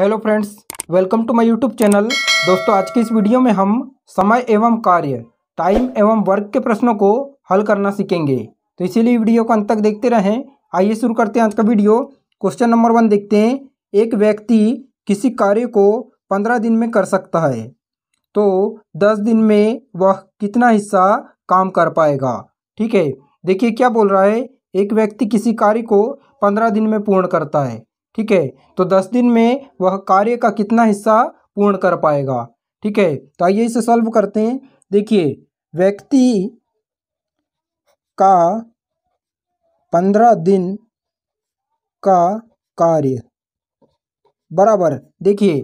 hello friends welcome to my YouTube channel दोस्तों आज की इस वीडियो में हम समय एवं कार्य टाइम एवं वर्क के प्रश्नों को हल करना सीखेंगे तो इसीलिए वीडियो को अंत तक देखते रहें आइए शुरू करते हैं आज का वीडियो क्वेश्चन नंबर वन देखते हैं एक व्यक्ति किसी कार्य को पंद्रह दिन में कर सकता है तो दस दिन में वह कितना हिस्सा काम कर पाएगा ठीक है देखिए क्या बोल रहा है एक व्यक्ति किसी कार्य को पंद्रह दिन में पूर्ण करता है ठीक है तो दस दिन में वह कार्य का कितना हिस्सा पूर्ण कर पाएगा ठीक है तो आइए इसे सॉल्व करते हैं देखिए व्यक्ति का पंद्रह दिन का कार्य बराबर देखिए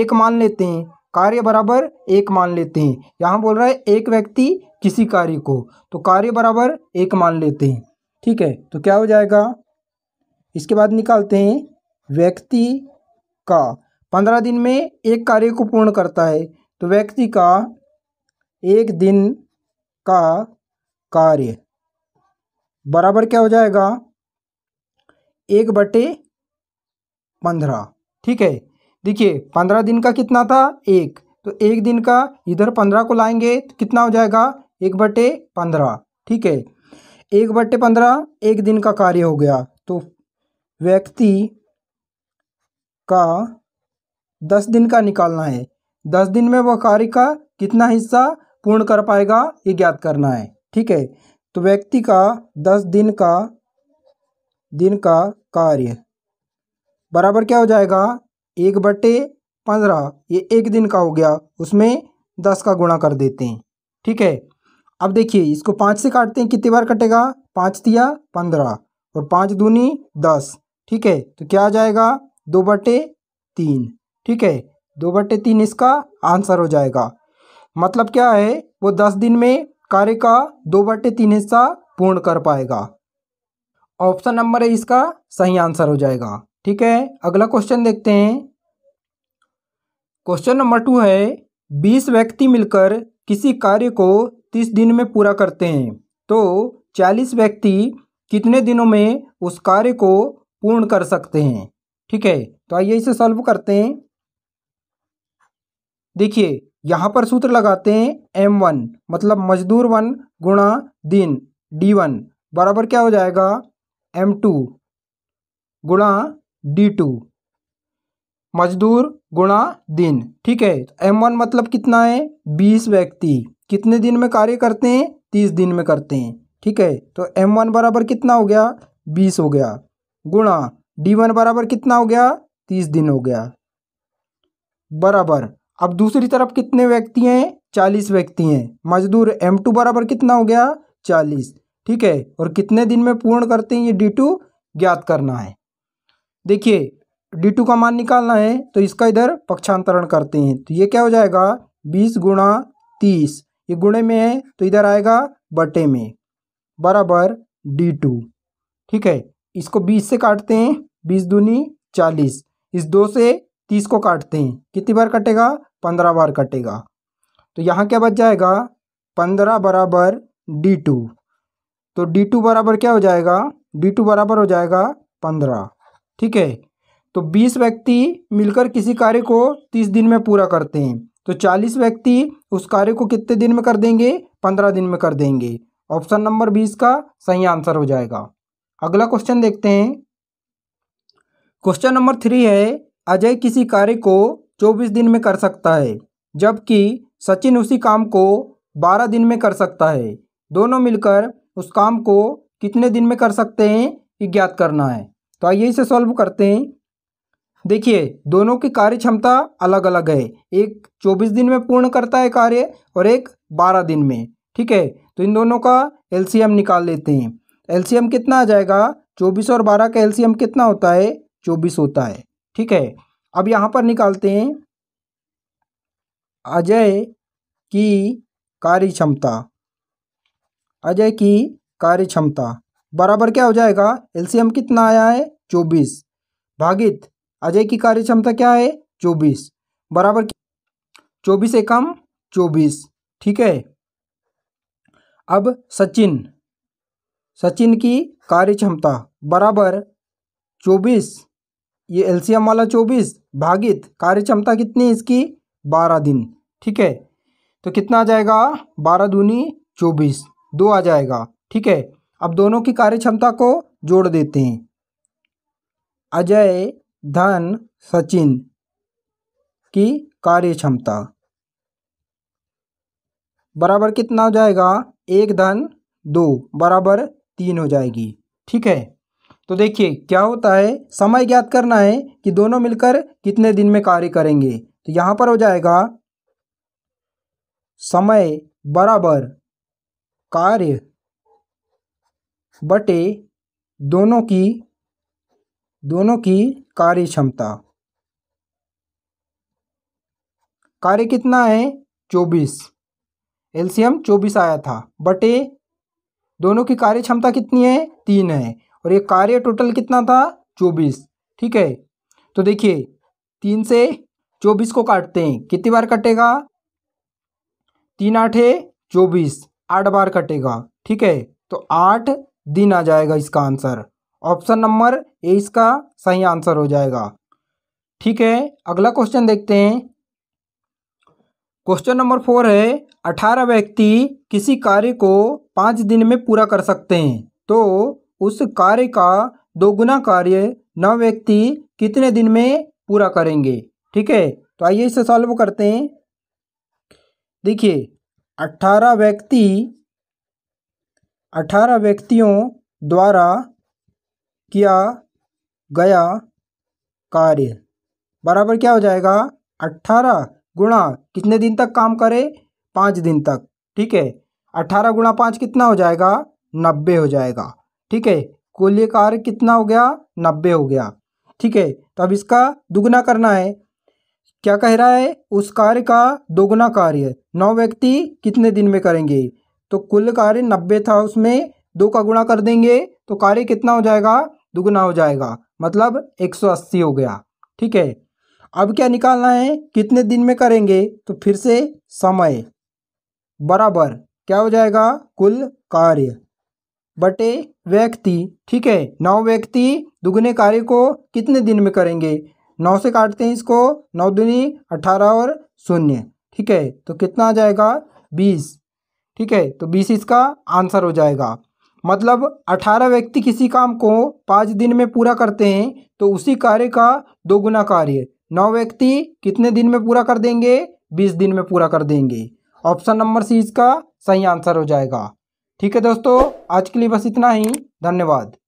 एक मान लेते हैं कार्य बराबर एक मान लेते हैं यहाँ बोल रहा है एक व्यक्ति किसी कार्य को तो कार्य बराबर एक मान लेते हैं ठीक है तो क्या हो जाएगा इसके बाद निकालते हैं व्यक्ति का पंद्रह दिन में एक कार्य को पूर्ण करता है तो व्यक्ति का एक दिन का कार्य बराबर क्या हो जाएगा एक बटे पंद्रह ठीक है देखिए पंद्रह दिन का कितना था एक तो एक दिन का इधर पंद्रह को लाएंगे तो कितना हो जाएगा एक बटे पंद्रह ठीक है एक बटे पंद्रह एक दिन का कार्य हो गया तो व्यक्ति का दस दिन का निकालना है दस दिन में वह कार्य का कितना हिस्सा पूर्ण कर पाएगा ये ज्ञात करना है ठीक है तो व्यक्ति का दस दिन का दिन का कार्य बराबर क्या हो जाएगा एक बटे पंद्रह ये एक दिन का हो गया उसमें दस का गुणा कर देते हैं ठीक है अब देखिए इसको पाँच से काटते हैं कितनी बार कटेगा पाँच दिया पंद्रह और पाँच दूनी दस ठीक है तो क्या आ जाएगा दो बटे तीन ठीक है दो बटे तीन इसका आंसर हो जाएगा मतलब क्या है वो दस दिन में कार्य का दो बटे तीन हिस्सा पूर्ण कर पाएगा ऑप्शन नंबर है इसका सही आंसर हो जाएगा ठीक है अगला क्वेश्चन देखते हैं क्वेश्चन नंबर टू है बीस व्यक्ति मिलकर किसी कार्य को तीस दिन में पूरा करते हैं तो चालीस व्यक्ति कितने दिनों में उस कार्य को पूर्ण कर सकते हैं ठीक है तो आइए इसे सॉल्व करते हैं देखिए यहाँ पर सूत्र लगाते हैं एम वन मतलब मजदूर वन गुणा दिन डी वन बराबर क्या हो जाएगा एम टू गुणा डी टू मजदूर गुणा दिन ठीक है एम तो वन मतलब कितना है बीस व्यक्ति कितने दिन में कार्य करते हैं तीस दिन में करते हैं ठीक है तो एम वन बराबर कितना हो गया बीस हो गया गुणा डी वन बराबर कितना हो गया तीस दिन हो गया बराबर अब दूसरी तरफ कितने व्यक्ति हैं चालीस व्यक्ति हैं मजदूर एम टू बराबर कितना हो गया चालीस ठीक है और कितने दिन में पूर्ण करते हैं ये डी टू ज्ञात करना है देखिए डी टू का मान निकालना है तो इसका इधर पक्षांतरण करते हैं तो ये क्या हो जाएगा बीस गुणा तीस ये गुणे में है तो इधर आएगा बटे में बराबर डी टू ठीक है इसको बीस से काटते हैं बीस दूनी चालीस इस दो से तीस को काटते हैं कितनी बार कटेगा पंद्रह बार कटेगा तो यहाँ क्या बच जाएगा पंद्रह बराबर डी टू तो डी टू बराबर क्या हो जाएगा डी टू बराबर हो जाएगा पंद्रह ठीक है तो बीस व्यक्ति मिलकर किसी कार्य को तीस दिन में पूरा करते हैं तो चालीस व्यक्ति उस कार्य को कितने दिन में कर देंगे पंद्रह दिन में कर देंगे ऑप्शन नंबर बीस का सही आंसर हो जाएगा अगला क्वेश्चन देखते हैं क्वेश्चन नंबर थ्री है अजय किसी कार्य को चौबीस दिन में कर सकता है जबकि सचिन उसी काम को बारह दिन में कर सकता है दोनों मिलकर उस काम को कितने दिन में कर सकते हैं ये ज्ञात करना है तो आइए इसे सॉल्व करते हैं देखिए दोनों की कार्य क्षमता अलग अलग है एक चौबीस दिन में पूर्ण करता है कार्य और एक बारह दिन में ठीक है तो इन दोनों का एलसीएम निकाल लेते हैं एलसीएम कितना आ जाएगा चौबीस और बारह का एलसीएम कितना होता है चौबीस होता है ठीक है अब यहाँ पर निकालते हैं अजय की कार्य क्षमता अजय की कार्य क्षमता बराबर क्या हो जाएगा एलसीएम कितना आया है चौबीस भागित अजय की कार्य क्षमता क्या है चौबीस बराबर चौबीस एकम चौबीस ठीक है अब सचिन सचिन की कार्य क्षमता बराबर चौबीस ये एलसीएम वाला चौबीस भागित कार्य क्षमता कितनी इसकी बारह दिन ठीक है तो कितना आ जाएगा बारह दूनी चौबीस दो आ जाएगा ठीक है अब दोनों की कार्य क्षमता को जोड़ देते हैं अजय धन सचिन की कार्य क्षमता बराबर कितना हो जाएगा एक धन दो बराबर तीन हो जाएगी ठीक है तो देखिए क्या होता है समय ज्ञात करना है कि दोनों मिलकर कितने दिन में कार्य करेंगे तो यहाँ पर हो जाएगा समय बराबर कार्य बटे दोनों की दोनों की कार्य क्षमता कार्य कितना है चौबीस एलसीएम चौबीस आया था बटे दोनों की कार्य क्षमता कितनी है तीन है और ये कार्य टोटल कितना था चौबीस ठीक है तो देखिए तीन से चौबीस को काटते हैं कितनी बार कटेगा तीन आठ है चौबीस आठ बार कटेगा ठीक है तो आठ दिन आ जाएगा इसका आंसर ऑप्शन नंबर ए इसका सही आंसर हो जाएगा ठीक है अगला क्वेश्चन देखते हैं क्वेश्चन नंबर फोर है अठारह व्यक्ति किसी कार्य को पाँच दिन में पूरा कर सकते हैं तो उस कार्य का दोगुना कार्य नौ व्यक्ति कितने दिन में पूरा करेंगे ठीक है तो आइए इसे सॉल्व करते हैं देखिए अठारह व्यक्ति अठारह व्यक्तियों द्वारा किया गया कार्य बराबर क्या हो जाएगा अट्ठारह गुणा कितने दिन तक काम करे पाँच दिन तक ठीक है अट्ठारह गुणा पाँच कितना हो जाएगा नब्बे हो जाएगा ठीक है कुल कार्य कितना हो गया नब्बे हो गया ठीक है तो अब इसका दुगना करना है क्या कह रहा है उस कार्य का दोगुना कार्य नौ व्यक्ति कितने दिन में करेंगे तो कुल कार्य नब्बे था उसमें दो का गुणा कर देंगे तो कार्य कितना हो जाएगा दुगना हो जाएगा मतलब अस्सी हो गया ठीक है अब क्या निकालना है कितने दिन में करेंगे तो फिर से समय बराबर क्या हो जाएगा कुल कार्य बटे व्यक्ति ठीक है नौ व्यक्ति दुगने कार्य को कितने दिन में करेंगे नौ से काटते हैं इसको नौ दुनी अठारह और शून्य ठीक है तो कितना आ जाएगा बीस ठीक है तो बीस इसका आंसर हो जाएगा मतलब अठारह व्यक्ति किसी काम को पाँच दिन में पूरा करते हैं तो उसी कार्य का दोगुना कार्य नौ व्यक्ति कितने दिन में पूरा कर देंगे बीस दिन में पूरा कर देंगे ऑप्शन नंबर सी इसका सही आंसर हो जाएगा ठीक है दोस्तों आज के लिए बस इतना ही धन्यवाद